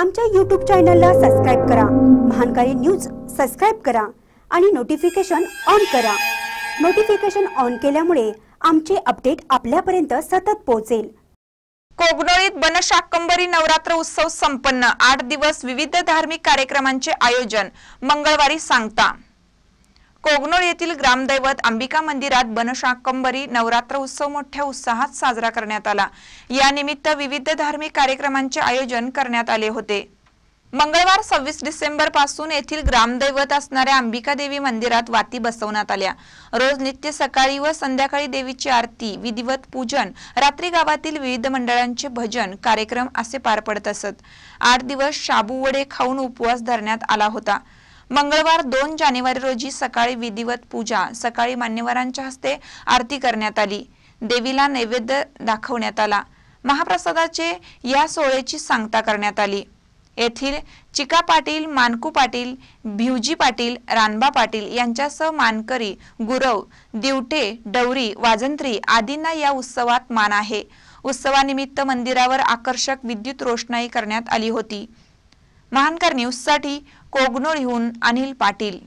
आमच्या यूट्यूब चॅनलला सबस्क्राईब करा महानकारी न्यूज सबस्क्राईब करा आणि नोटिफिकेशन ऑन करा नोटिफिकेशन ऑन केल्यामुळे आमचे अपडेट आपल्यापर्यंत सतत पोहोचेल कोगनोळीत बनशाकंबरी नवरात्र उत्सव संपन्न आठ दिवस विविध धार्मिक कार्यक्रमांचे आयोजन मंगळवारी सांगता कोगनोळ येथील ग्रामदैवत अंबिका मंदिरात बनशाकंबरी नवरात्र उत्सव मोठ्या उत्साहात साजरा करण्यात आला या निमित्त विविध धार्मिक कार्यक्रमांचे आयोजन करण्यात आले होते मंगळवार सव्वीस डिसेंबर पासून येथील ग्रामदैवत असणाऱ्या अंबिका देवी मंदिरात वाती बसवण्यात आल्या रोज नित्य सकाळी व संध्याकाळी देवीची आरती विधिवत पूजन रात्री गावातील विविध मंडळांचे भजन कार्यक्रम असे पार पडत असत आठ दिवस शाबू वडे खाऊन उपवास धरण्यात आला होता मंगळवार दोन जानेवारी रोजी सकाळी विधिवत पूजा सकाळी मान्यवरांच्या हस्ते आरती करण्यात आली देवीला नैवेद्य दाखवण्यात आला महाप्रसादाचे या सोहळ्याची सांगता करण्यात आली येथील चिका पाटील मानकू पाटील भिवजी पाटील रानबा पाटील यांच्यासह मानकरी गुरव दिवटे डवरी वाजंत्री आदींना या उत्सवात मान आहे उत्सवानिमित्त मंदिरावर आकर्षक विद्युत रोषणाई करण्यात आली होती महानकर न्यूजसाठी कोगनोळीहून अनिल पाटील